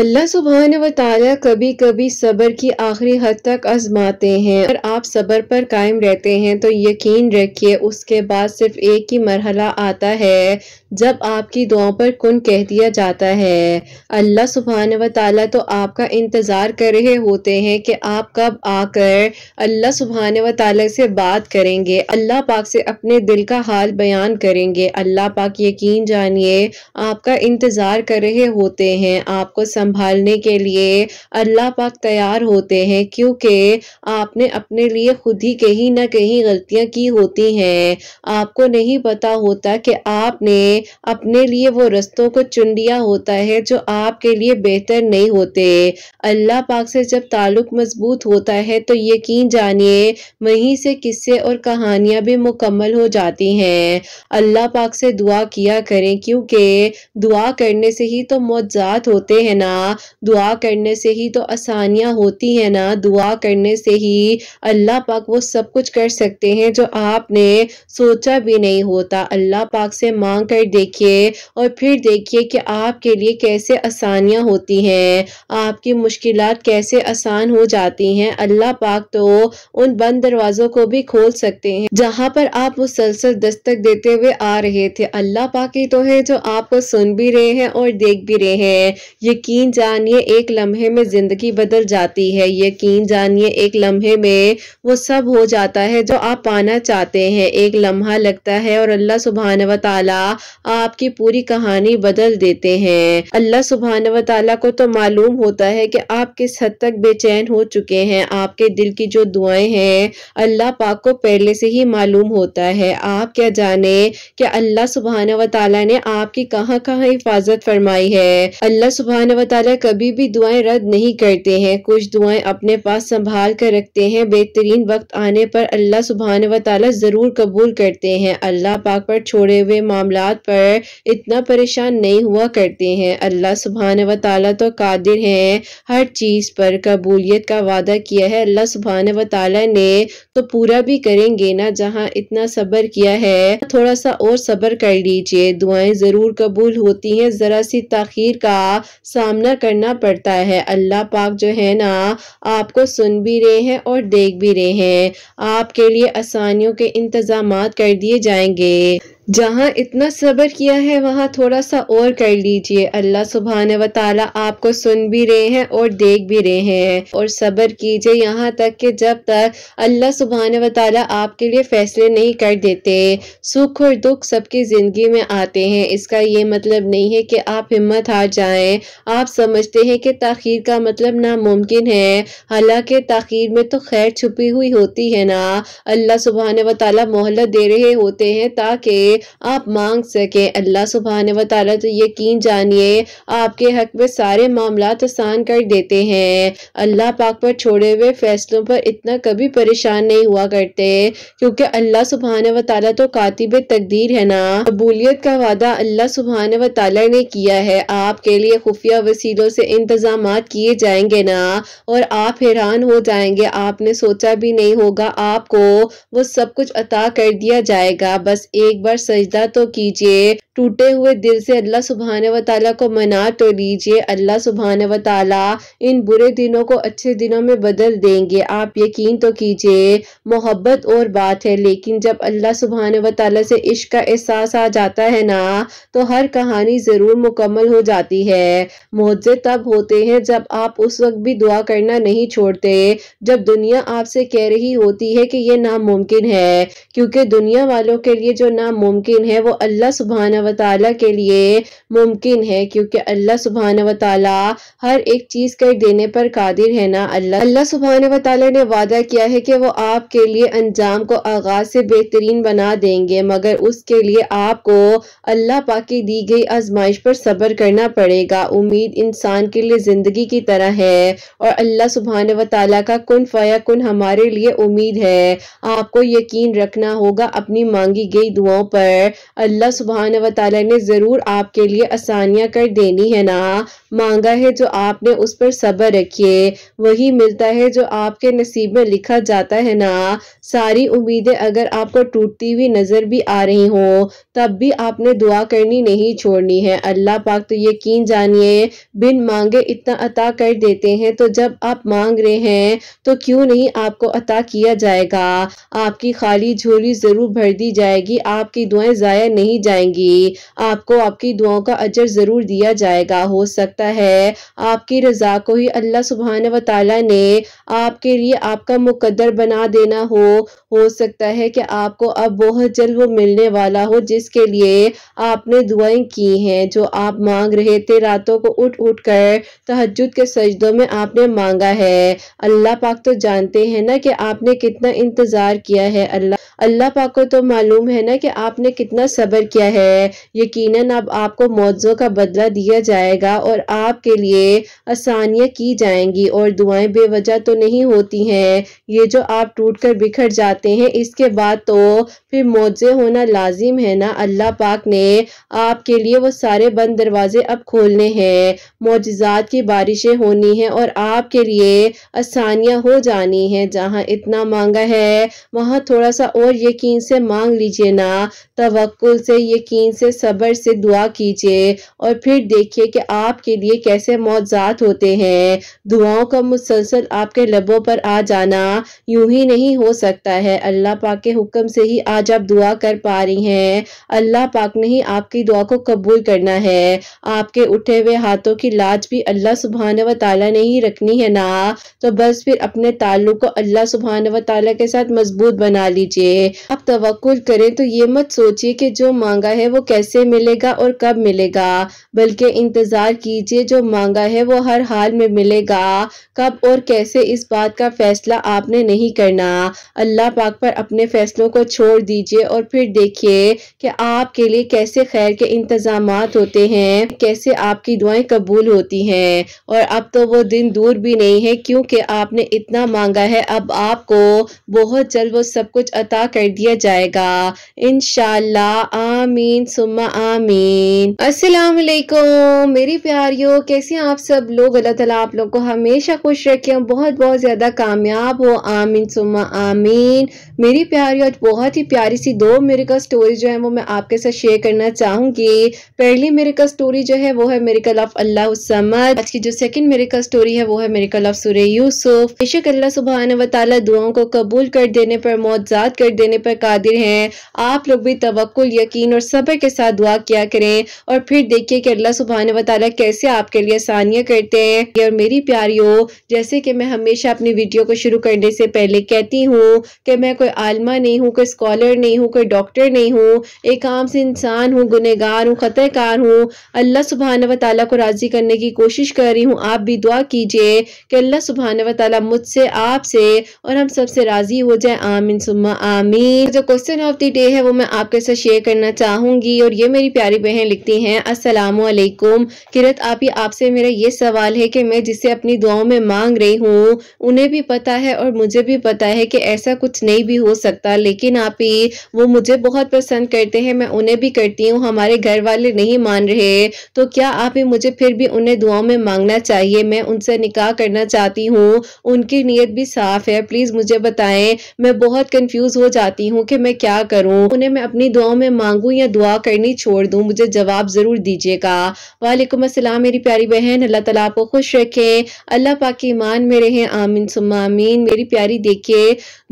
अल्लाह सुबहान व ताला कभी कभी सब्र की आखिरी हद तक आजमाते हैं अगर आप सब्र पर कायम रहते हैं तो यकीन रखिए उसके बाद सिर्फ एक ही मरहला आता है जब आपकी दुआओं पर कुन कह दिया जाता है अल्लाह सुबहान व ताला तो आपका इंतज़ार कर रहे होते हैं कि आप कब आकर अल्लाह सुबहान व ताला से बात करेंगे अल्लाह पाक से अपने दिल का हाल बयान करेंगे अल्लाह पाक यकीन जानिए आपका इंतज़ार कर रहे होते हैं आपको संभालने के लिए अल्लाह पाक तैयार होते हैं क्योंकि आपने अपने लिए खुद ही कहीं ना कहीं गलतियां की होती हैं आपको नहीं पता होता कि आपने अपने लिए वो रस्तों को चुन लिया होता है जो आपके लिए बेहतर नहीं होते अल्लाह पाक से जब ताल्लुक मजबूत होता है तो यकीन जानिए वहीं से किस्से और कहानियां भी मुकम्मल हो जाती हैं अल्लाह पाक से दुआ किया करें क्योंकि दुआ करने से ही तो मौजात होते हैं ना ना दुआ करने से ही तो आसानियाँ होती हैं ना दुआ करने से ही अल्लाह पाक वो सब कुछ कर सकते हैं जो आपने सोचा भी नहीं होता अल्लाह पाक से मांग कर देखिए और फिर देखिए कि आपके लिए कैसे आसानियाँ होती हैं आपकी मुश्किल कैसे आसान हो जाती हैं अल्लाह पाक तो उन बंद दरवाज़ों को भी खोल सकते हैं जहाँ पर आप मुसलसल दस्तक देते हुए आ रहे थे अल्लाह पाक ही तो है जो आपको सुन भी रहे हैं और देख भी रहे हैं यकीन यकीन जानिए एक लम्हे में ज़िंदगी बदल जाती है यकीन जानिए एक लम्हे में वो सब हो जाता है जो आप पाना चाहते हैं एक लम्हा लगता है और अल्लाह सुबहान व आपकी पूरी कहानी बदल देते हैं अल्लाह सुबहान व को तो मालूम होता है कि आप किस हद तक बेचैन हो चुके हैं आपके दिल की जो दुआएं हैं अल्लाह पाक को पहले से ही मालूम होता है आप क्या जाने कि अल्लाह सुबहान व ने आपकी कहाँ कहाँ हिफाजत फरमाई है अल्लाह सुबहान व ताला कभी भी दुआएं रद्द नहीं करते हैं कुछ दुआएं अपने पास संभाल कर रखते हैं बेहतरीन वक्त आने पर अल्लाह सुबहान व ताला ज़रूर कबूल करते हैं अल्लाह पाक पर छोड़े हुए मामला पर इतना परेशान नहीं हुआ करते हैं अल्लाह सुबहान व ताला तो कादिर हैं हर चीज़ पर कबूलियत का वादा किया है अल्लाह सुबहान व ताला ने तो पूरा भी करेंगे ना जहाँ इतना सब्र किया है थोड़ा सा और सब्र कर लीजिए दुआएं ज़रूर कबूल होती हैं ज़रा सी तखीर का सामना सामना करना पड़ता है अल्लाह पाक जो है ना आपको सुन भी रहे हैं और देख भी रहे हैं आपके लिए आसानियों के इंतज़ाम कर दिए जाएंगे जहाँ इतना सब्र किया है वहाँ थोड़ा सा और कर लीजिए अल्लाह सुबहान व आपको सुन भी रहे हैं और देख भी रहे हैं और सब्र कीजिए यहाँ तक कि जब तक अल्लाह सुबहान व आपके लिए फ़ैसले नहीं कर देते सुख और दुख सबकी ज़िंदगी में आते हैं इसका ये मतलब नहीं है कि आप हिम्मत हार जाएं आप समझते हैं कि तखीर का मतलब नामुमकिन है हालांकि तखीर में तो खैर छुपी हुई होती है ना अल्लाह सुबहान व मोहलत दे रहे होते हैं ताकि आप मांग सकें अल्लाह सुबहान व तो यकीन जानिए आपके हक में सारे मामला आसान कर देते हैं अल्लाह पाक पर छोड़े हुए फैसलों पर इतना कभी परेशान नहीं हुआ करते क्योंकि अल्लाह सुबहान व तो कातिब तकदीर है ना कबूलियत का वादा अल्लाह सुबहान व ने किया है आपके लिए खुफिया वसीलों से इंतजाम किए जाएंगे ना और आप हैरान हो जाएंगे आपने सोचा भी नहीं होगा आपको वो सब कुछ अता कर दिया जाएगा बस एक बार सजदा तो कीजिए टूटे हुए दिल से अल्लाह सुबहान व ताली को मना तो लीजिए अल्लाह सुबहान व ताली इन बुरे दिनों को अच्छे दिनों में बदल देंगे आप यकीन तो कीजिए मोहब्बत और बात है लेकिन जब अल्लाह सुबहान व ताली से इश्क का एहसास आ जाता है ना तो हर कहानी ज़रूर मुकम्मल हो जाती है मुआवजे तब होते हैं जब आप उस वक्त भी दुआ करना नहीं छोड़ते जब दुनिया आपसे कह रही होती है कि ये नामुमकिन है क्योंकि दुनिया वालों के लिए जो नामुमकिन है वो अल्लाह सुबहान व ताली के लिए मुमकिन है क्योंकि अल्लाह सुबहान व ताली हर एक चीज़ कर देने पर कादिर है ना अल्लाह अल्लाह सुबहान व ताली ने वादा किया है कि वो आपके लिए अंजाम को आगाज से बेहतरीन बना देंगे मगर उसके लिए आपको अल्लाह पाक की दी गई आजमाइश पर सब्र करना पड़ेगा उम्मीद इंसान के लिए ज़िंदगी की तरह है और अल्लाह सुबहान व ताली का कन फ़या कन हमारे लिए उम्मीद है आपको यकीन रखना होगा अपनी मांगी गई दुआओं पर अल्लाह सुबहान व ताला ने ज़रूर आपके लिए आसानियाँ कर देनी है ना मांगा है जो आपने उस पर सब्र रखिए वही मिलता है जो आपके नसीब में लिखा जाता है ना सारी उम्मीदें अगर आपको टूटती हुई नज़र भी आ रही हो तब भी आपने दुआ करनी नहीं छोड़नी है अल्लाह पाक तो यकीन जानिए बिन मांगे इतना अता कर देते हैं तो जब आप मांग रहे हैं तो क्यों नहीं आपको अता किया जाएगा आपकी खाली झोली ज़रूर भर दी जाएगी आपकी दुआएं ज़ाया नहीं जाएंगी होगी आपको आपकी दुआओं का अजर ज़रूर दिया जाएगा हो सकता है आपकी रजा को ही अल्लाह सुबहान व ने आपके लिए आपका मुकदर बना देना हो हो सकता है कि आपको अब बहुत जल्द वो मिलने वाला हो जिसके लिए आपने दुआएं की हैं जो आप मांग रहे थे रातों को उठ उठ कर तहजद के सजदों में आपने मांगा है अल्लाह पाक तो जानते हैं ना कि आपने कितना इंतज़ार किया है अल्लाह अल्लाह पाक को तो मालूम है ना कि आपने कितना सब्र किया है यकीनन अब आपको मौजो का बदला दिया जाएगा और आपके लिए आसानियाँ की जाएंगी और दुआएं बेवजह तो नहीं होती हैं ये जो आप टूट कर बिखर जाते हैं इसके बाद तो फिर मौजे होना लाजिम है ना अल्लाह पाक ने आपके लिए वो सारे बंद दरवाजे अब खोलने हैं मोजात की बारिशें होनी है और आपके लिए आसानियाँ हो जानी है जहाँ इतना मांगा है वहाँ थोड़ा सा और यकीन से मांग लीजिए ना तवक्ल से यकीन से सब्र से दुआ कीजिए और फिर देखिए कि आपके लिए कैसे मौजात होते हैं दुआओं का मुसलसल आपके लबों पर आ जाना यूं ही नहीं हो सकता है अल्लाह पाक के हुक्म से ही आज आप दुआ कर पा रही हैं अल्लाह पाक ने ही आपकी दुआ को कबूल करना है आपके उठे हुए हाथों की लाज भी अल्लाह सुबहान व ताली ने ही रखनी है ना तो बस फिर अपने ताल्लुक को अल्लाह सुबहान व ताली के साथ मजबूत बना लीजिए लिए आप तवक्ल करें तो ये मत सोचिए कि जो मांगा है वो कैसे मिलेगा और कब मिलेगा बल्कि इंतज़ार कीजिए जो मांगा है वो हर हाल में मिलेगा कब और कैसे इस बात का फ़ैसला आपने नहीं करना अल्लाह पाक पर अपने फ़ैसलों को छोड़ दीजिए और फिर देखिए कि आपके लिए कैसे खैर के इंतज़ाम होते हैं कैसे आपकी दुआएं कबूल होती हैं और अब तो वो दिन दूर भी नहीं है क्योंकि आपने इतना मांगा है अब आपको बहुत जल्द वो सब कुछ अता पूरा कर दिया जाएगा इनशाला आमीन सुमा आमीन वालेकुम मेरी प्यारियों कैसे आप सब लोग अल्लाह ताला आप लोग को हमेशा खुश रखे बहुत बहुत ज़्यादा कामयाब हो आमीन सुमा आमीन मेरी प्यारी आज बहुत ही प्यारी सी दो मेरे का स्टोरी जो है वो मैं आपके साथ शेयर करना चाहूंगी पहली मेरे का स्टोरी जो है वो है मेरे कल ऑफ अल्लाह समद आज की जो सेकंड मेरे का स्टोरी है वो है मेरे कल ऑफ सुरे यूसुफ बेशक अल्लाह सुबहान वाली दुआओं को कबूल कर देने पर मौजाद कर अपडेट देने पर कादिर हैं आप लोग भी तवक्ल यकीन और सब्र के साथ दुआ किया करें और फिर देखिए कि अल्लाह सुबहान वाली कैसे आपके लिए आसानियाँ करते हैं और मेरी प्यारी हो जैसे कि मैं हमेशा अपनी वीडियो को शुरू करने से पहले कहती हूँ कि मैं कोई आलमा नहीं हूँ कोई स्कॉलर नहीं हूँ कोई डॉक्टर नहीं हूँ एक आम से इंसान हूँ गुनहगार हूँ खतरकार हूँ अल्लाह सुबहान वाली को राज़ी करने की कोशिश कर रही हूँ आप भी दुआ कीजिए कि अल्लाह सुबहान वाली मुझसे आपसे और हम सबसे राज़ी हो जाए आमिन सुम्मा आमिन आमीन जो क्वेश्चन ऑफ द डे है वो मैं आपके साथ शेयर करना चाहूंगी और ये मेरी प्यारी बहन लिखती हैं वालेकुम किरत आप ही आपसे मेरा ये सवाल है कि मैं जिसे अपनी दुआओं में मांग रही हूँ उन्हें भी पता है और मुझे भी पता है कि ऐसा कुछ नहीं भी हो सकता लेकिन आप ही वो मुझे बहुत पसंद करते हैं मैं उन्हें भी करती हूँ हमारे घर वाले नहीं मान रहे तो क्या आप ही मुझे फिर भी उन्हें दुआओं में मांगना चाहिए मैं उनसे निकाह करना चाहती हूँ उनकी नीयत भी साफ है प्लीज़ मुझे बताएं मैं बहुत कंफ्यूज हो जाती हूँ कि मैं क्या करूँ उन्हें मैं अपनी दुआओं में मांगू या दुआ करनी छोड़ दूँ मुझे जवाब ज़रूर दीजिएगा वालेकुम असलम मेरी प्यारी बहन अल्लाह ताला आपको खुश रखे अल्लाह पाक के ईमान में रहे आमीन सुमामीन मेरी प्यारी देखिए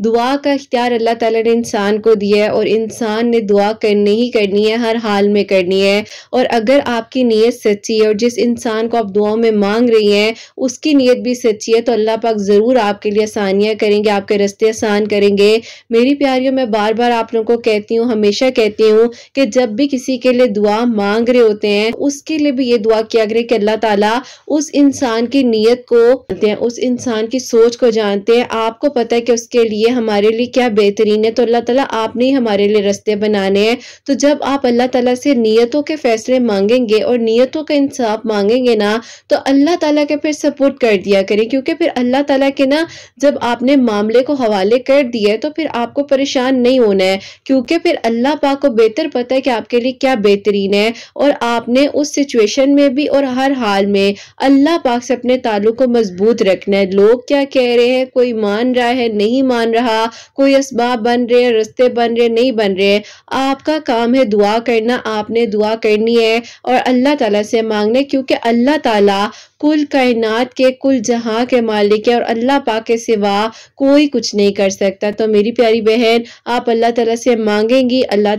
दुआ का इख्तियार अल्लाह ताला ने इंसान को दिया है और इंसान ने दुआ करनी ही करनी है हर हाल में करनी है और अगर आपकी नीयत सच्ची है और जिस इंसान को आप दुआओं में मांग रही हैं उसकी नीयत भी सच्ची है तो अल्लाह पाक ज़रूर आपके लिए आसानियाँ करेंगे आपके रस्ते आसान करेंगे मेरी प्यारी प्यारियों मैं बार बार आप लोगों को कहती हूँ हमेशा कहती हूँ कि जब भी किसी के लिए दुआ मांग रहे होते हैं उसके लिए भी ये दुआ किया करे कि अल्लाह ताला उस इंसान की नीयत को जानते हैं उस इंसान की सोच को जानते हैं आपको पता है कि उसके लिए हमारे लिए क्या बेहतरीन है तो अल्लाह ताला आपने ही हमारे लिए रस्ते बनाने हैं तो जब आप अल्लाह ताला से नीयतों के फैसले मांगेंगे और नीयतों का इंसाफ मांगेंगे ना तो अल्लाह ताला के फिर सपोर्ट कर दिया करें क्योंकि फिर अल्लाह ताला के ना जब आपने मामले को हवाले कर दिया तो फिर आपको परेशान नहीं होना है क्योंकि फिर अल्लाह पाक को बेहतर पता है कि आपके लिए क्या बेहतरीन है और आपने उस सिचुएशन में भी और हर हाल में अल्लाह पाक से अपने ताल्लुक को मजबूत रखना है लोग क्या कह रहे हैं कोई मान रहा है नहीं मान रहा कोई इसबाब बन रहे हैं रस्ते बन रहे नहीं बन रहे आपका काम है दुआ करना आपने दुआ करनी है और अल्लाह ताला से मांगना क्योंकि अल्लाह ताला कुल कायनात के कुल जहां के मालिक है और अल्लाह पाक के सिवा कोई कुछ नहीं कर सकता तो मेरी प्यारी बहन बहन आप अल्लाह तला से मांगेंगी अल्लाह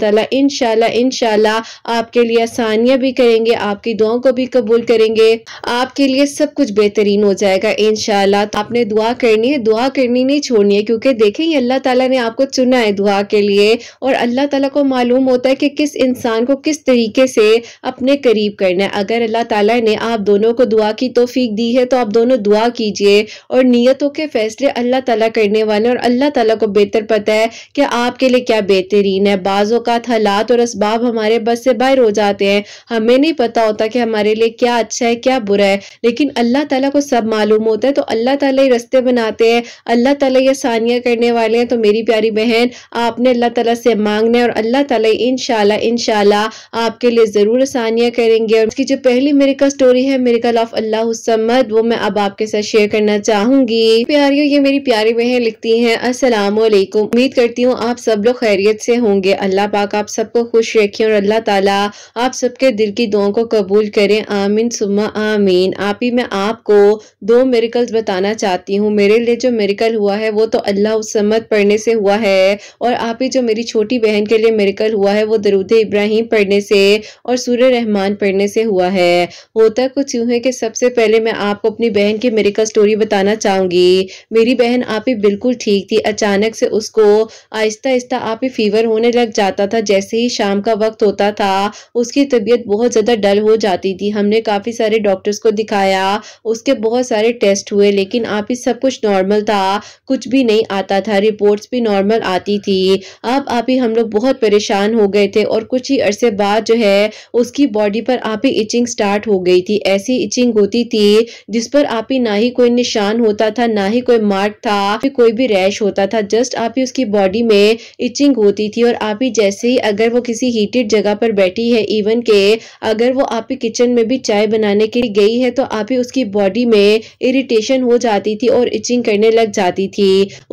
शाह इन शाह आपके लिए आसानियाँ भी करेंगे आपकी दुआओं को भी कबूल करेंगे आपके लिए सब कुछ बेहतरीन हो जाएगा शाह तो आपने दुआ करनी है दुआ करनी नहीं छोड़नी है क्योंकि देखें अल्लाह तला ने आपको चुना है दुआ के लिए और अल्लाह तला को मालूम होता है कि किस इंसान को किस तरीके से अपने करीब करना है अगर अल्लाह तला ने आप दोनों को दुआ की तोफीक दी है तो आप दोनों दुआ कीजिए और नीयतों के फैसले अल्लाह तला करने वाले और अल्लाह तला को बेहतर पता है कि आपके लिए क्या बेहतरीन है बाज़ात हालात और इसबाब हमारे बस से बाहर हो जाते हैं हमें नहीं पता होता कि हमारे लिए क्या अच्छा है क्या बुरा है लेकिन अल्लाह ताला को सब मालूम होता है तो अल्लाह ताला ही रस्ते बनाते हैं अल्लाह ताला ये सानिया करने वाले हैं तो मेरी प्यारी बहन आपने अल्लाह तला से मांगना है और अल्लाह तला इन इनशाला आपके लिए ज़रूर आसानियाँ करेंगे और उसकी जो पहली का स्टोरी है का ऑफ अल्लाह समद वो मैं अब आपके साथ शेयर करना चाहूंगी प्यारियों ये मेरी प्यारी बहन लिखती हैं असलामकुम उम्मीद करती हूँ आप सब लोग खैरियत से होंगे अल्लाह पाक आप सबको खुश रखें और अल्लाह ताला आप सबके दिल की दुआओं को कबूल करें आमीन सुमा आमीन आप ही मैं आपको दो मेरिकल्स बताना चाहती हूँ मेरे लिए जो मेरिकल हुआ है वो तो अल्लाह उसमत पढ़ने से हुआ है और आप ही जो मेरी छोटी बहन के लिए मेरिकल हुआ है वो दरुद इब्राहिम पढ़ने से और सूर्य रहमान पढ़ने से हुआ है होता कुछ यूँ है कि सबसे पहले मैं आपको अपनी बहन की मेरिकल स्टोरी बताना चाहूँगी मेरी बहन आप ही बिल्कुल ठीक थी अचानक से उसको आहिस्ता आहिस्ता आप ही फीवर होने लग जाता था जैसे ही शाम का वक्त होता था उसकी तबीयत बहुत ज़्यादा डल हो जाती थी हमने काफ़ी सारे डॉक्टर्स को दिखाया उसके बहुत सारे टेस्ट हुए लेकिन आप ही सब कुछ नॉर्मल था कुछ भी नहीं आता था रिपोर्ट्स भी नॉर्मल आती थी अब आप ही हम लोग बहुत परेशान हो गए थे और कुछ ही अरसे बाद जो है उसकी बॉडी पर आप ही इचिंग स्टार्ट हो गई थी ऐसी इचिंग होती थी जिस पर आप ही ना ही कोई निशान होता था ना ही कोई मार्क था कोई भी रैश होता था जस्ट आप ही उसकी बॉडी बॉडी में इचिंग होती थी और आप ही जैसे ही अगर वो किसी हीटेड जगह पर बैठी है इवन के अगर वो आप किचन में भी चाय बनाने के लिए गई है तो आप ही उसकी बॉडी में इरिटेशन हो जाती थी और इचिंग करने लग जाती थी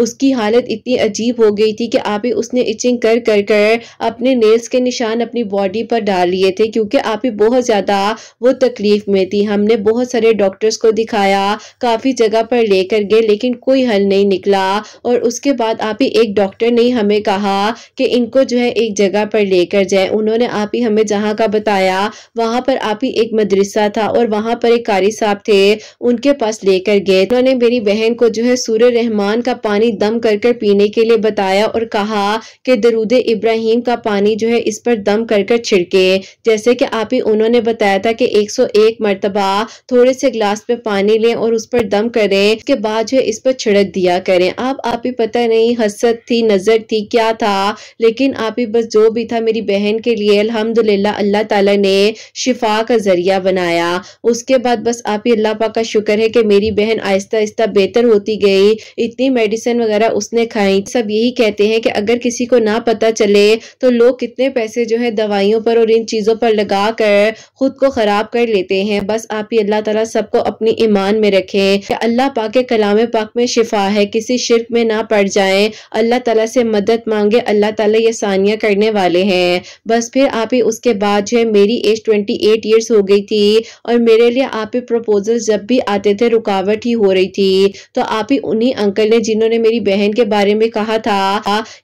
उसकी हालत इतनी अजीब हो गई थी कि आप ही उसने इचिंग कर कर कर अपने नेल्स के निशान अपनी बॉडी पर डाल लिए थे क्योंकि आप ही बहुत ज़्यादा वो तकलीफ में थी हमने बहुत सारे डॉक्टर्स को दिखाया काफ़ी जगह पर लेकर गए लेकिन कोई हल नहीं निकला और उसके बाद आप ही एक डॉक्टर डॉक्टर ने हमें कहा कि इनको जो है एक जगह पर लेकर जाए उन्होंने आप ही हमें जहाँ का बताया वहाँ पर आप ही एक मदरसा था और वहाँ पर एक कारी साहब थे उनके पास लेकर गए उन्होंने मेरी बहन को जो है सूर्य रहमान का पानी दम कर कर पीने के लिए बताया और कहा कि दरूद इब्राहिम का पानी जो है इस पर दम कर कर छिड़के जैसे कि आप ही उन्होंने बताया था कि 101 मरतबा थोड़े से ग्लास में पानी लें और उस पर दम करें उसके बाद जो है इस पर छिड़क दिया करें आप आप ही पता नहीं हसत थी नज़र थी क्या था लेकिन आप ही बस जो भी था मेरी बहन के लिए अलहमदिल्ला अल्लाह ताला ने शिफा का ज़रिया बनाया उसके बाद बस आप ही अल्लाह पा का शुक्र है कि मेरी बहन आहिस्ता आहिस्ता बेहतर होती गई इतनी मेडिसिन वगैरह उसने खाई सब यही कहते हैं कि अगर किसी को ना पता चले तो लोग कितने पैसे जो है दवाइयों पर और इन चीज़ों पर लगा कर खुद को ख़राब कर लेते हैं बस आप ही अल्लाह तला सबको अपनी ईमान में रखे अल्लाह पा के कलाम पाक में शिफा है किसी शिरक में ना पड़ जाए अल्लाह तला ताला से मदद मांगे अल्लाह ताला ये सानिया करने वाले हैं बस फिर आप ही उसके बाद जो है मेरी एज ट्वेंटी एट ईयर्स हो गई थी और मेरे लिए आप ही प्रपोजल जब भी आते थे रुकावट ही हो रही थी तो आप ही उन्हीं अंकल ने जिन्होंने मेरी बहन के बारे में कहा था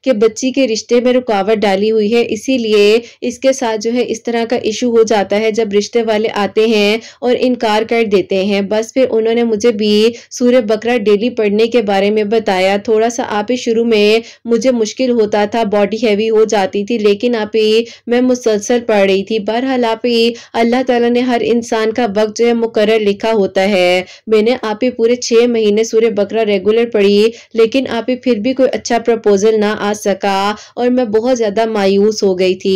कि बच्ची के रिश्ते में रुकावट डाली हुई है इसीलिए इसके साथ जो है इस तरह का इशू हो जाता है जब रिश्ते वाले आते हैं और इनकार कर देते हैं बस फिर उन्होंने मुझे भी सूर्य बकरा डेली पढ़ने के बारे में बताया थोड़ा सा आप ही शुरू में मुझे मुश्किल होता था बॉडी हैवी हो जाती थी लेकिन आप ये मैं मुसलसल पढ़ रही थी बहरहाल आप ये अल्लाह ताला ने हर इंसान का वक्त जो है मुकर लिखा होता है मैंने आप ही पूरे छः महीने सूर्य बकरा रेगुलर पढ़ी लेकिन आप ही फिर भी कोई अच्छा प्रपोजल ना आ सका और मैं बहुत ज़्यादा मायूस हो गई थी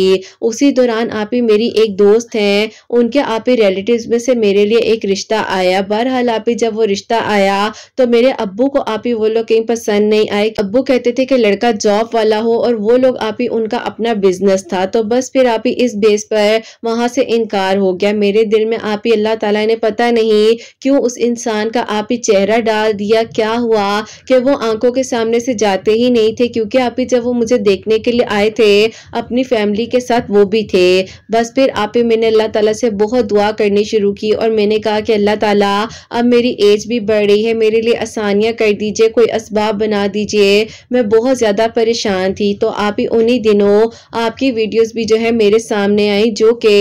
उसी दौरान आप ही मेरी एक दोस्त हैं उनके आप ही रिलेटिव में से मेरे लिए एक रिश्ता आया बहरहाल आप ही जब वो रिश्ता आया तो मेरे अबू को आप ही वो लोग कहीं पसंद नहीं आए अबू कहते थे कि लड़का का जॉब वाला हो और वो लोग आप ही उनका अपना बिजनेस था तो बस फिर आप ही इस बेस पर वहां से इनकार हो गया मेरे दिल में आप ही अल्लाह ताला ने पता नहीं क्यों उस इंसान का आप ही चेहरा डाल दिया क्या हुआ कि वो आंखों के सामने से जाते ही नहीं थे क्योंकि आप ही जब वो मुझे देखने के लिए आए थे अपनी फैमिली के साथ वो भी थे बस फिर आप ही मैंने अल्लाह ताला से बहुत दुआ करनी शुरू की और मैंने कहा कि अल्लाह ताला अब मेरी एज भी बढ़ रही है मेरे लिए आसानियाँ कर दीजिए कोई इसबाब बना दीजिए मैं बहुत ज़्यादा परेशान थी तो आप ही उन्हीं दिनों आपकी वीडियोस भी जो है मेरे सामने आई जो कि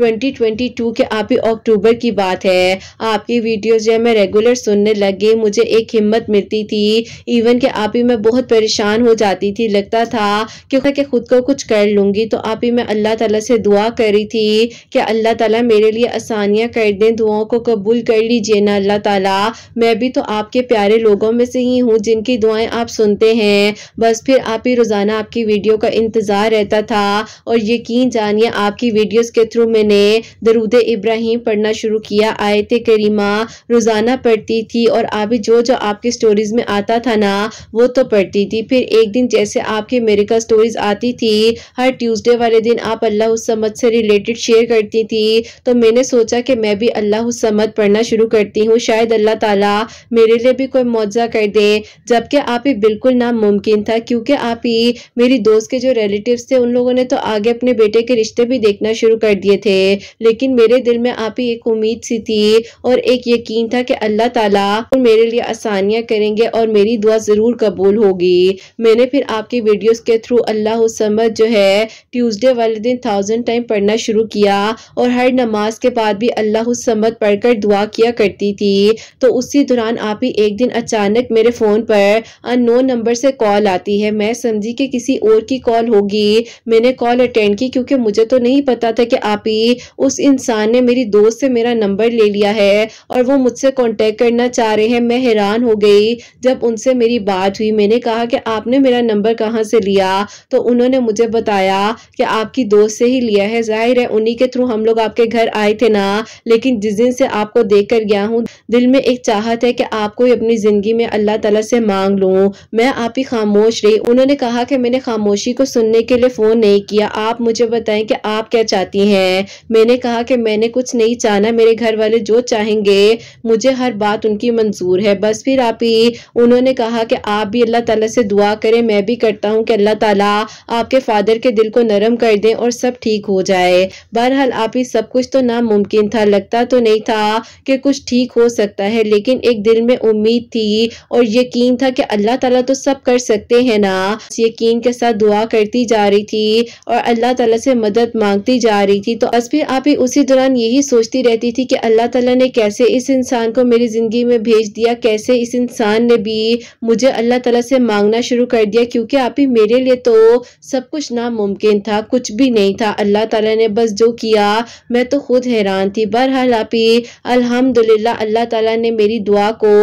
2022 के आप ही अक्टूबर की बात है आपकी वीडियोस जो है मैं रेगुलर सुनने लग गई मुझे एक हिम्मत मिलती थी इवन कि आप ही मैं बहुत परेशान हो जाती थी लगता था कि खुद को कुछ कर लूँगी तो आप ही मैं अल्लाह तला से दुआ करी थी कि अल्लाह तला मेरे लिए आसानियाँ कर दें दुआओं को कबूल कर लीजिए ना अल्लाह तला मैं भी तो आपके प्यारे लोगों में से ही हूँ जिनकी दुआएं आप सुनते हैं बस फिर आप ही रोज़ाना आपकी वीडियो का इंतज़ार रहता था और यकीन जानिए आपकी वीडियोस के थ्रू मैंने दरूद इब्राहिम पढ़ना शुरू किया आयत करीमा रोज़ाना पढ़ती थी और अभी जो जो आपकी स्टोरीज़ में आता था ना वो तो पढ़ती थी फिर एक दिन जैसे आपकी मेरिका स्टोरीज़ आती थी हर ट्यूजडे वाले दिन आप अल्लाह समद से रिलेटेड शेयर करती थी तो मैंने सोचा कि मैं भी अल्लाह समद पढ़ना शुरू करती हूँ शायद अल्लाह ताला मेरे लिए भी कोई मुआवजा कर दे जबकि आप ही बिल्कुल नामुमकिन था था क्योंकि आप ये मेरी दोस्त के जो रिलेटिव थे उन लोगों ने तो आगे अपने बेटे के रिश्ते भी देखना शुरू कर दिए थे लेकिन मेरे दिल में आप ही एक उम्मीद सी थी और एक यकीन था कि अल्लाह ताला और मेरे लिए आसानियाँ करेंगे और मेरी दुआ ज़रूर कबूल होगी मैंने फिर आपकी वीडियोस के थ्रू अल्लाह समद जो है ट्यूसडे वाले दिन थाउजेंड टाइम पढ़ना शुरू किया और हर नमाज के बाद भी अल्लाह समद पढ़कर दुआ किया करती थी तो उसी दौरान आप ही एक दिन अचानक मेरे फ़ोन पर अन नंबर से कॉल आता जाती है मैं समझी कि किसी और की कॉल होगी मैंने कॉल अटेंड की क्योंकि मुझे तो नहीं पता था कि आप ही उस इंसान ने मेरी दोस्त से मेरा नंबर ले लिया है और वो मुझसे कॉन्टेक्ट करना चाह रहे हैं मैं हैरान हो गई जब उनसे मेरी बात हुई मैंने कहा कि आपने मेरा नंबर कहाँ से लिया तो उन्होंने मुझे बताया कि आपकी दोस्त से ही लिया है जाहिर है उन्हीं के थ्रू हम लोग आपके घर आए थे ना लेकिन जिस दिन से आपको देख कर गया हूँ दिल में एक चाहत है कि आपको अपनी ज़िंदगी में अल्लाह तला से मांग लूँ मैं आप ही खामोश खामोश रही उन्होंने कहा कि मैंने खामोशी को सुनने के लिए फ़ोन नहीं किया आप मुझे बताएं कि आप क्या चाहती हैं मैंने कहा कि मैंने कुछ नहीं चाहना मेरे घर वाले जो चाहेंगे मुझे हर बात उनकी मंजूर है बस फिर आप ही उन्होंने कहा कि आप भी अल्लाह ताला से दुआ करें मैं भी करता हूँ कि अल्लाह ताला आपके फादर के दिल को नरम कर दें और सब ठीक हो जाए बहरहाल आप ही सब कुछ तो नामुमकिन था लगता तो नहीं था कि कुछ ठीक हो सकता है लेकिन एक दिल में उम्मीद थी और यकीन था कि अल्लाह ताला तो सब कर सकते हैं ना यकीन के साथ दुआ करती जा रही थी और अल्लाह तला से मदद मांगती जा रही थी तो अस भी आप ही उसी दौरान यही सोचती रहती थी कि अल्लाह तला ने कैसे इस इंसान को मेरी ज़िंदगी में भेज दिया कैसे इस इंसान ने भी मुझे अल्लाह तला से मांगना शुरू कर दिया क्योंकि आप ही मेरे लिए तो सब कुछ नामुमकिन था कुछ भी नहीं था अल्लाह तला ने बस जो किया मैं तो खुद हैरान थी बहरहाल आप ही अलहमदिल्ला अल्लाह तला ने मेरी दुआ को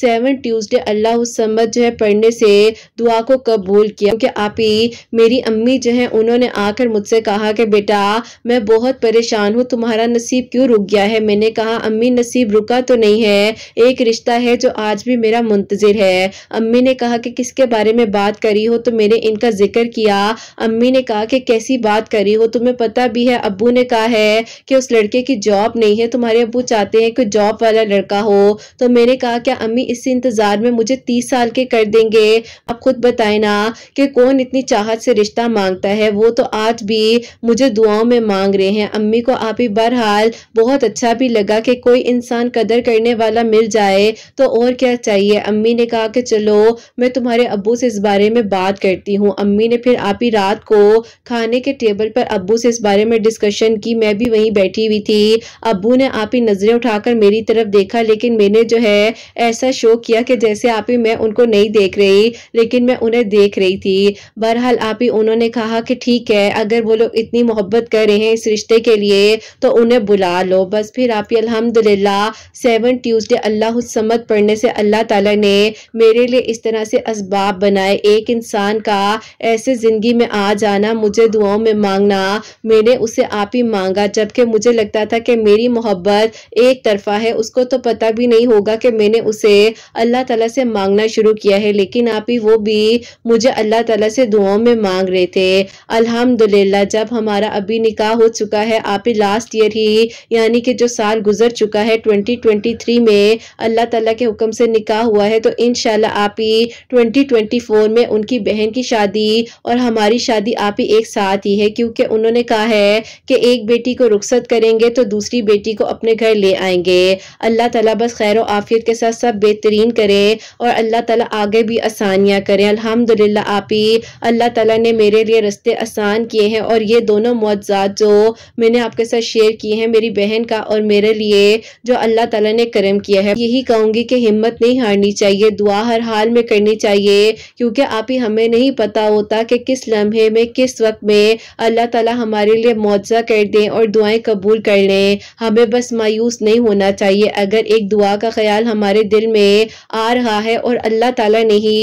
सेवन ट्यूसडे अल्लाह जो है पढ़ने से दुआ को को कबूल किया क्योंकि आप ही मेरी अम्मी जो है उन्होंने आकर मुझसे कहा कि बेटा मैं बहुत परेशान हूँ तुम्हारा नसीब क्यों रुक गया है मैंने कहा अम्मी नसीब रुका तो नहीं है एक रिश्ता है जो आज भी मेरा मुंतज़र है अम्मी ने कहा कि किसके बारे में बात करी हो तो मैंने इनका जिक्र किया अम्मी ने कहा कि कैसी बात करी हो तुम्हें पता भी है अबू ने कहा है कि उस लड़के की जॉब नहीं है तुम्हारे अबू चाहते हैं कि जॉब वाला लड़का हो तो मैंने कहा क्या अम्मी इस इंतज़ार में मुझे तीस साल के कर देंगे आप खुद बता है ना कि कौन इतनी चाहत से रिश्ता मांगता है वो तो आज भी मुझे दुआओं में मांग रहे हैं अम्मी को आप ही बहरहाल बहुत अच्छा भी लगा कि कोई इंसान कदर करने वाला मिल जाए तो और क्या चाहिए अम्मी ने कहा कि चलो मैं तुम्हारे अबू से इस बारे में बात करती हूँ अम्मी ने फिर आप ही रात को खाने के टेबल पर अबू से इस बारे में डिस्कशन की मैं भी वहीं बैठी हुई थी अबू ने आप ही नज़रें उठाकर मेरी तरफ देखा लेकिन मैंने जो है ऐसा शो किया कि जैसे आप ही मैं उनको नहीं देख रही लेकिन मैं उन्हें देख रही थी बहरहाल आप ही उन्होंने कहा कि ठीक है अगर वो लोग इतनी मोहब्बत कर रहे हैं इस रिश्ते के लिए तो उन्हें बुला लो बस फिर आप ही अलहमदिल्ला सेवन ट्यूजडे अल्लाह समत पढ़ने से अल्लाह ताला ने मेरे लिए इस तरह से इसबाब बनाए एक इंसान का ऐसे ज़िंदगी में आ जाना मुझे दुआओं में मांगना मैंने उसे आप ही मांगा जबकि मुझे लगता था कि मेरी मोहब्बत एक तरफा है उसको तो पता भी नहीं होगा कि मैंने उसे अल्लाह तला से मांगना शुरू किया है लेकिन आप ही वो भी मुझे अल्लाह तला से दुआओं में मांग रहे थे अल्हम्दुलिल्लाह जब हमारा अभी निकाह हो चुका है आप ही लास्ट ईयर ही यानी कि जो साल गुजर चुका है 2023 में अल्लाह तला के हुक्म से निकाह हुआ है तो इन आप ही 2024 में उनकी बहन की शादी और हमारी शादी आप ही एक साथ ही है क्योंकि उन्होंने कहा है कि एक बेटी को रुख्सत करेंगे तो दूसरी बेटी को अपने घर ले आएंगे अल्लाह तला बस खैर आफियत के साथ सब बेहतरीन करे और अल्लाह तला आगे भी आसानियाँ करें अल्हम्दुलिल्लाह आप ही अल्लाह ताला ने मेरे लिए रस्ते आसान किए हैं और ये दोनों मुआजात जो मैंने आपके साथ शेयर किए हैं मेरी बहन का और मेरे लिए जो अल्लाह ताला ने करम किया है यही कहूंगी कि हिम्मत नहीं हारनी चाहिए दुआ हर हाल में करनी चाहिए क्योंकि आप ही हमें नहीं पता होता कि किस लम्हे में किस वक्त में अल्लाह ताला हमारे लिए मुआवजा कर दें और दुआएं कबूल कर लें हमें बस मायूस नहीं होना चाहिए अगर एक दुआ का ख्याल हमारे दिल में आ रहा है और अल्लाह ताला ने ही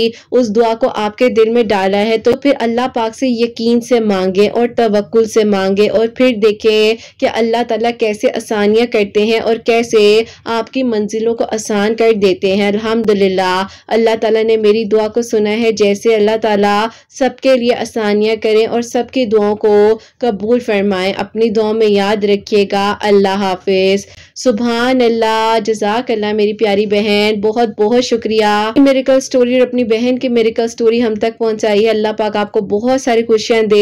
उस दुआ को आपके दिल में डाला है तो फिर अल्लाह पाक से यकीन से मांगे और तवक्ल से मांगे और फिर देखें कि अल्लाह ताला कैसे आसानियाँ करते हैं और कैसे आपकी मंजिलों को आसान कर देते हैं अल्हम्दुलिल्लाह अल्लाह ताला ने मेरी दुआ को सुना है जैसे अल्लाह ताला सबके लिए आसानियाँ करें और सबकी दुआओं को कबूल फरमाएं अपनी दुआ में याद रखिएगा अल्लाह हाफिज़ सुबहान अल्लाह जजाक अल्लाह मेरी प्यारी बहन बहुत बहुत शुक्रिया मेरिकल स्टोरी और अपनी बहन की मेरिकल स्टोरी हम तक पहुंचाई है अल्लाह पाक आपको बहुत सारी खुशियाँ दे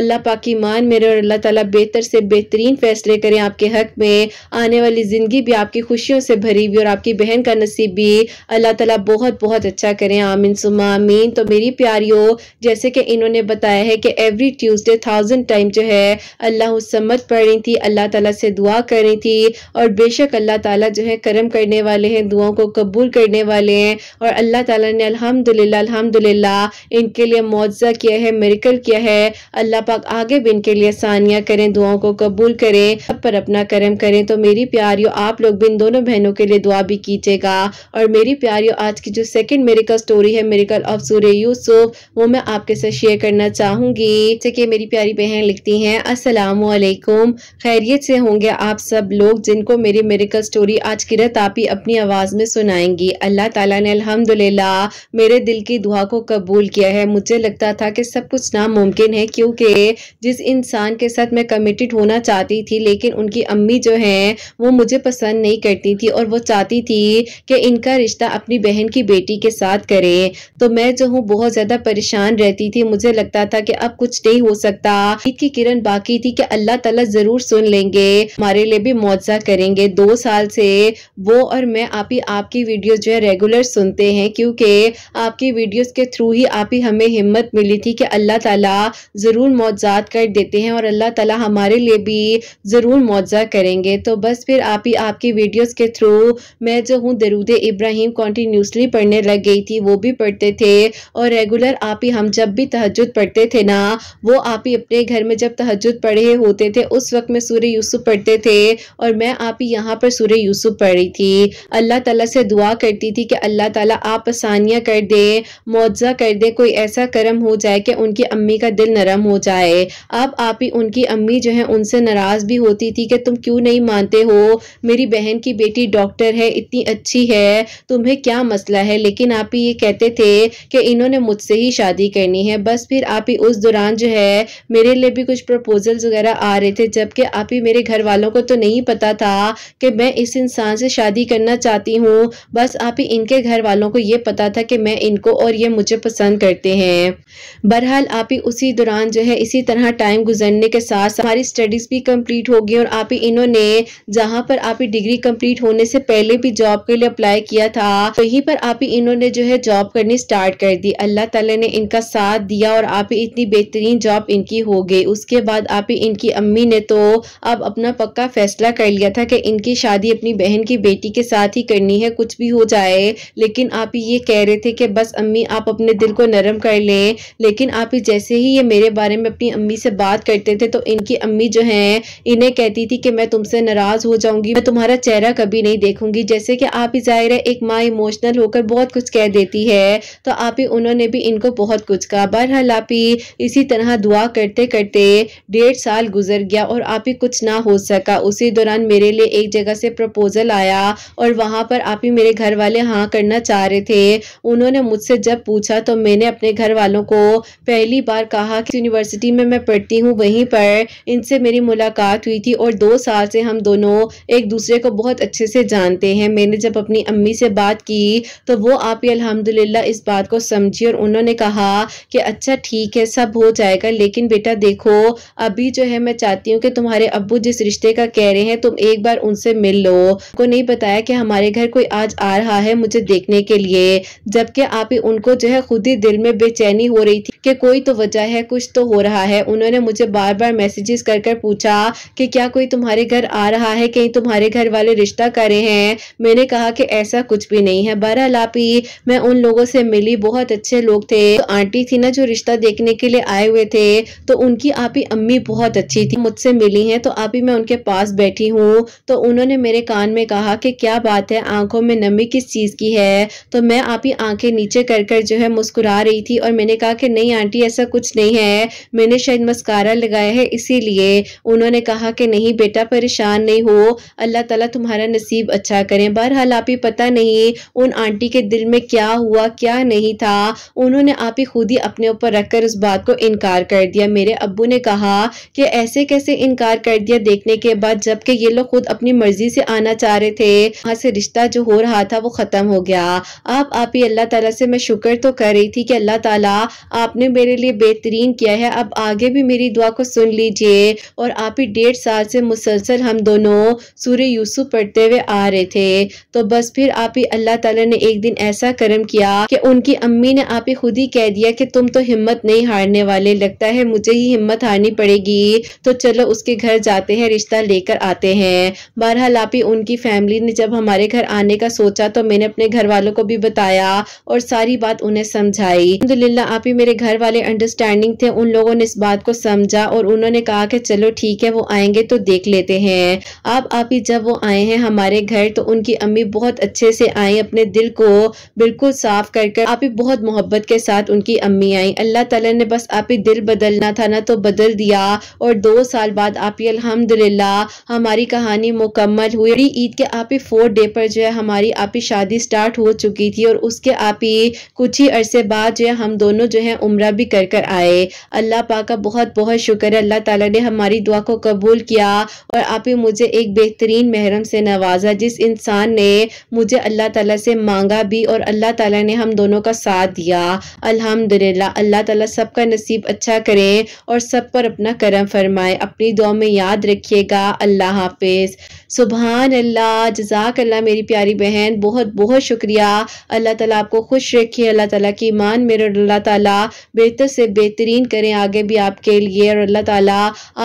अल्लाह पाक की मान मेरे और अल्लाह ताला बेहतर से बेहतरीन फैसले करें आपके हक में आने वाली ज़िंदगी भी आपकी खुशियों से भरी हुई और आपकी बहन का नसीब भी अल्लाह ताला बहुत बहुत अच्छा करें आमीन सुमा आमीन तो मेरी प्यारियों जैसे कि इन्होंने बताया है कि एवरी ट्यूजडे थाउजेंड टाइम जो है अल्लाह समझ पढ़ रही थी अल्लाह ताला से दुआ कर रही थी और बेशक अल्लाह ताला जो है करम करने वाले हैं दुआओं को कबूल करने वाले हैं और अल्लाह ताला ने अल्हम्दुलिल्लाह अल्हम्दुलिल्लाह इनके लिए मुआवजा किया है मेरिकल किया है अल्लाह पाक आगे भी इनके लिए सानिया करें दुआओं को कबूल करें सब पर अपना करम करें तो मेरी प्यारियों आप लोग भी इन दोनों बहनों के लिए दुआ भी कीजिएगा और मेरी प्यारियों आज की जो सेकेंड मेरिकल स्टोरी है मेरिकल ऑफ सूर्य यूसुफ वो मैं आपके साथ शेयर करना चाहूंगी जैसे कि मेरी प्यारी बहन लिखती है असलम खैरियत से होंगे आप सब लोग जिनको मेरी मेरिकल स्टोरी आज किरत आप ही अपनी आवाज़ में सुनाएंगी अल्लाह ताला ने अल्हम्दुलिल्लाह मेरे दिल की दुआ को कबूल किया है मुझे लगता था कि सब कुछ नामुमकिन है क्योंकि जिस इंसान के साथ मैं कमिटेड होना चाहती थी लेकिन उनकी अम्मी जो है वो मुझे पसंद नहीं करती थी और वो चाहती थी कि इनका रिश्ता अपनी बहन की बेटी के साथ करे तो मैं जो हूँ बहुत ज़्यादा परेशान रहती थी मुझे लगता था कि अब कुछ नहीं हो सकता ईद की किरण बाकी थी कि अल्लाह तला ज़रूर सुन लेंगे हमारे लिए भी मुआवजा करें करेंगे दो साल से वो और मैं आप ही आपकी वीडियोस जो है रेगुलर सुनते हैं क्योंकि आपकी वीडियोस के थ्रू ही आप ही हमें हिम्मत मिली थी कि अल्लाह ताला ज़रूर मुआवजात कर देते हैं और अल्लाह ताला हमारे लिए भी ज़रूर मुआवजा करेंगे तो बस फिर आप ही आपकी वीडियोज के थ्रू मैं जो हूँ दरूद इब्राहिम कॉन्टीन्यूसली पढ़ने लग गई थी वो भी पढ़ते थे और रेगुलर आप ही हम जब भी तहजद पढ़ते थे ना वो आप ही अपने घर में जब तहजद पढ़े होते थे उस वक्त में सूर्य यूसुफ पढ़ते थे और मैं आप आप यहाँ पर सूर्य यूसुफ पढ़ रही थी अल्लाह ताला से दुआ करती थी कि अल्लाह ताला आप आसानियाँ कर दे मुआवजा कर दे कोई ऐसा कर्म हो जाए कि उनकी अम्मी का दिल नरम हो जाए अब आप ही उनकी अम्मी जो है उनसे नाराज़ भी होती थी कि तुम क्यों नहीं मानते हो मेरी बहन की बेटी डॉक्टर है इतनी अच्छी है तुम्हें क्या मसला है लेकिन आप ही ये कहते थे कि इन्होंने मुझसे ही शादी करनी है बस फिर आप ही उस दौरान जो है मेरे लिए भी कुछ प्रपोजल्स वगैरह आ रहे थे जबकि आप ही मेरे घर वालों को तो नहीं पता था कहा कि मैं इस इंसान से शादी करना चाहती हूँ बस आप ही इनके घर वालों को ये पता था कि मैं इनको और ये मुझे पसंद करते हैं बहरहाल आप ही उसी दौरान जो है इसी तरह टाइम गुजरने के साथ हमारी स्टडीज़ भी कम्प्लीट हो गई और आप ही इन्होंने जहाँ पर आप ही डिग्री कम्प्लीट होने से पहले भी जॉब के लिए अप्लाई किया था वहीं पर आप ही इन्होंने जो है जॉब करनी स्टार्ट कर दी अल्लाह तला ने इनका साथ दिया और आप ही इतनी बेहतरीन जॉब इनकी हो गई उसके बाद आप ही इनकी अम्मी ने तो अब अपना पक्का फैसला कर लिया था कि इनकी शादी अपनी बहन की बेटी के साथ ही करनी है कुछ भी हो जाए लेकिन आप ये कह रहे थे कि बस अम्मी आप अपने दिल को नरम कर लें लेकिन आप जैसे ही ये मेरे बारे में अपनी अम्मी से बात करते थे तो इनकी अम्मी जो हैं इन्हें कहती थी कि मैं तुमसे नाराज़ हो जाऊंगी मैं तुम्हारा चेहरा कभी नहीं देखूंगी जैसे कि आप ही जाहिर है एक माँ इमोशनल होकर बहुत कुछ कह देती है तो आप ही उन्होंने भी इनको बहुत कुछ कहा बहरहाल आप ही इसी तरह दुआ करते करते डेढ़ साल गुजर गया और आप ही कुछ ना हो सका उसी दौरान मेरे लिए एक जगह से प्रपोजल आया और वहाँ पर आप ही मेरे घर वाले हाँ करना चाह रहे थे उन्होंने मुझसे जब पूछा तो मैंने अपने घर वालों को पहली बार कहा कि यूनिवर्सिटी में मैं पढ़ती हूँ वहीं पर इनसे मेरी मुलाकात हुई थी और दो साल से हम दोनों एक दूसरे को बहुत अच्छे से जानते हैं मैंने जब अपनी अम्मी से बात की तो वो आप ही अलहमदिल्ला इस बात को समझी और उन्होंने कहा कि अच्छा ठीक है सब हो जाएगा लेकिन बेटा देखो अभी जो है मैं चाहती हूँ कि तुम्हारे अबू जिस रिश्ते का कह रहे हैं तुम एक बार बार उनसे मिल लो को नहीं बताया कि हमारे घर कोई आज आ रहा है मुझे देखने के लिए जबकि आप ही उनको जो है खुद ही दिल में बेचैनी हो रही थी कि कोई तो वजह है कुछ तो हो रहा है उन्होंने मुझे बार बार मैसेजेस कर कर पूछा कि क्या कोई तुम्हारे घर आ रहा है कहीं तुम्हारे घर वाले रिश्ता करे हैं मैंने कहा कि ऐसा कुछ भी नहीं है बहरहाल आप ही मैं उन लोगों से मिली बहुत अच्छे लोग थे तो आंटी थी ना जो रिश्ता देखने के लिए आए हुए थे तो उनकी आप ही अम्मी बहुत अच्छी थी मुझसे मिली है तो आप ही मैं उनके पास बैठी हूँ तो उन्होंने मेरे कान में कहा कि क्या बात है आंखों में नमी किस चीज़ की है तो मैं आप ही आंखें नीचे कर कर जो है मुस्कुरा रही थी और मैंने कहा कि नहीं आंटी ऐसा कुछ नहीं है मैंने शायद मस्कारा लगाया है इसीलिए उन्होंने कहा कि नहीं बेटा परेशान नहीं हो अल्लाह ताला तुम्हारा नसीब अच्छा करें बहरहाल आप ही पता नहीं उन आंटी के दिल में क्या हुआ क्या नहीं था उन्होंने आप ही खुद ही अपने ऊपर रखकर उस बात को इनकार कर दिया मेरे अबू ने कहा कि ऐसे कैसे इनकार कर दिया देखने के बाद जबकि ये लोग खुद अपनी मर्जी से आना चाह रहे थे वहाँ से रिश्ता जो हो रहा था वो ख़त्म हो गया अब आप ही अल्लाह ताला से मैं शुक्र तो कर रही थी कि अल्लाह ताला आपने मेरे लिए बेहतरीन किया है अब आगे भी मेरी दुआ को सुन लीजिए और आप ही डेढ़ साल से मुसलसल हम दोनों सूर्य यूसुफ पढ़ते हुए आ रहे थे तो बस फिर आप ही अल्लाह तला ने एक दिन ऐसा कर्म किया कि उनकी अम्मी ने आप ही खुद ही कह दिया कि तुम तो हिम्मत नहीं हारने वाले लगता है मुझे ही हिम्मत हारनी पड़ेगी तो चलो उसके घर जाते हैं रिश्ता लेकर आते हैं बहरहाल आप ही उनकी फैमिली ने जब हमारे घर आने का सोचा तो मैंने अपने घर वालों को भी बताया और सारी बात उन्हें समझाई अलहमदिल्ला आप ही मेरे घर वाले अंडरस्टैंडिंग थे उन लोगों ने इस बात को समझा और उन्होंने कहा कि चलो ठीक है वो आएंगे तो देख लेते हैं आप आप ही जब वो आए हैं हमारे घर तो उनकी अम्मी बहुत अच्छे से आई अपने दिल को बिल्कुल साफ कर कर आप ही बहुत मोहब्बत के साथ उनकी अम्मी आई अल्लाह तला ने बस आप ही दिल बदलना था ना तो बदल दिया और दो साल बाद आप ही अलहमदुल्ला हमारी कहानी मुकम्मल हुई ईद के आप ही फोर्थ डे पर जो है हमारी आप ही शादी स्टार्ट हो चुकी थी और उसके आप ही कुछ ही अरसे बाद जो है हम दोनों जो है उम्र भी कर कर आए अल्लाह पा का बहुत बहुत शुक्र है अल्लाह ताला ने हमारी दुआ को कबूल किया और आप ही मुझे एक बेहतरीन महरम से नवाजा जिस इंसान ने मुझे अल्लाह तला से मांगा भी और अल्लाह तला ने हम दोनों का साथ दिया अल्हम्दुलिल्लाह अल्लाह ताला सबका नसीब अच्छा करें और सब पर अपना करम फरमाए अपनी दुआ में याद रखिएगा अल्लाह हाफिज़ सुबहान अल्लाह जजाक अल्लाह मेरी प्यारी बहन बहुत बहुत शुक्रिया अल्लाह ताला आपको खुश रखिए अल्लाह ताला की ईमान मेरे अल्लाह ताला बेहतर से बेहतरीन करें आगे भी आपके लिए और अल्लाह ताला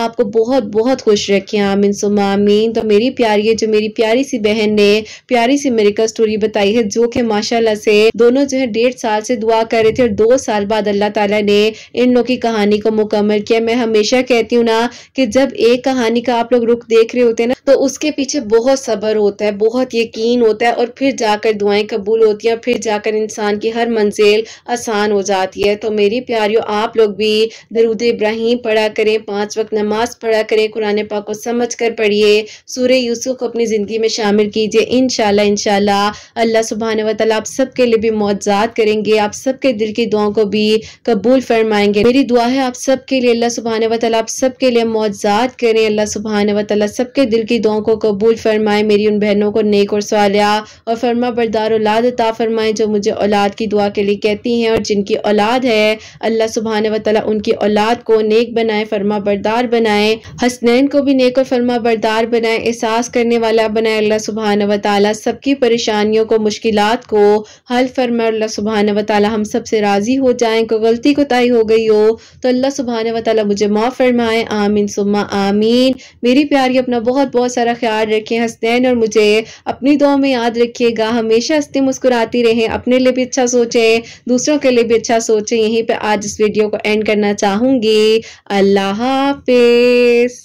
आपको बहुत बहुत खुश रखें आमिन सुमा आमीन तो मेरी प्यारी जो मेरी प्यारी सी बहन ने प्यारी सी मेरिकल स्टोरी बताई है जो कि माशाला से दोनों जो है डेढ़ साल से दुआ कर रहे थे और दो साल बाद अल्लाह ताला ने इन लोग की कहानी को मुकम्मल किया मैं हमेशा कहती हूँ ना कि जब एक कहानी का आप लोग रुख देख रहे होते हैं ना तो उसके पीछे बहुत सब्र होता है बहुत यकीन होता है और फिर जाकर दुआएं कबूल होती हैं फिर जाकर इंसान की हर मंजिल आसान हो जाती है तो मेरी प्यारियों आप लोग भी दरूद इब्राहिम पढ़ा करें पाँच वक्त नमाज पढ़ा करें कुरान पाक को समझ कर पढ़िए सूर्य यूसुफ को अपनी ज़िंदगी में शामिल कीजिए इन शाला अल्लाह सुबहान वाली आप सबके लिए भी मुआजात करेंगे आप सबके दिल की दुआओं को भी कबूल फरमाएंगे मेरी दुआ है आप सबके लिए अल्लाह सुबहान वाली आप सबके लिए मुआजात करें अल्लाह सुबहान वाली सबके दिल की दुआ दुआओं को कबूल फरमाए मेरी उन बहनों को नेक और सालिया और फरमा बरदार औलाद अता फरमाए जो मुझे औलाद की दुआ के लिए कहती हैं और जिनकी औलाद है अल्लाह सुबहान वाली उनकी औलाद को नेक बनाए फरमा बरदार बनाए हसनैन को भी नेक और फरमा बरदार बनाए एहसास करने वाला बनाए अल्लाह सुबहान वाली सबकी परेशानियों को मुश्किल को हल फरमाए अल्लाह सुबहान वाली हम सबसे राज़ी हो जाए को गलती कोताही हो गई हो तो अल्लाह सुबहान वाली मुझे माफ़ फरमाए आमीन सुमा आमीन मेरी प्यारी अपना बहुत बहुत सारा सारा ख्याल रखें हंसते हैं और मुझे अपनी दुआ में याद रखिएगा हमेशा हंसते मुस्कुराती रहें अपने लिए भी अच्छा सोचें दूसरों के लिए भी अच्छा सोचें यहीं पर आज इस वीडियो को एंड करना चाहूँगी अल्लाह हाफिज